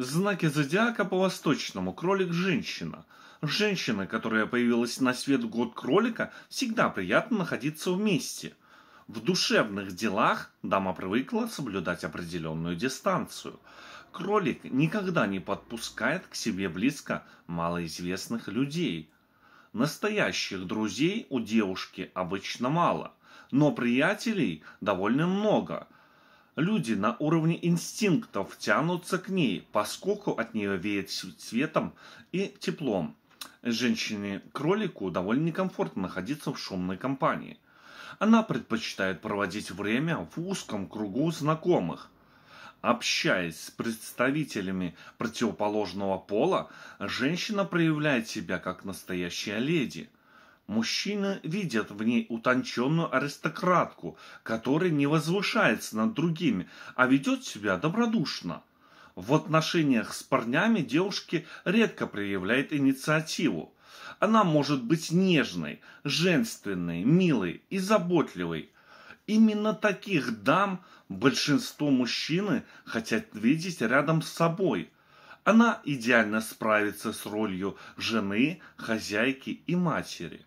Знаки зодиака по-восточному. Кролик – женщина. Женщина, которая появилась на свет год кролика, всегда приятно находиться вместе. В душевных делах дама привыкла соблюдать определенную дистанцию. Кролик никогда не подпускает к себе близко малоизвестных людей. Настоящих друзей у девушки обычно мало, но приятелей довольно много – Люди на уровне инстинктов тянутся к ней, поскольку от нее веет светом и теплом. Женщине-кролику довольно некомфортно находиться в шумной компании. Она предпочитает проводить время в узком кругу знакомых. Общаясь с представителями противоположного пола, женщина проявляет себя как настоящая леди – Мужчины видят в ней утонченную аристократку, которая не возвышается над другими, а ведет себя добродушно. В отношениях с парнями девушки редко проявляет инициативу. Она может быть нежной, женственной, милой и заботливой. Именно таких дам большинство мужчины хотят видеть рядом с собой. Она идеально справится с ролью жены, хозяйки и матери.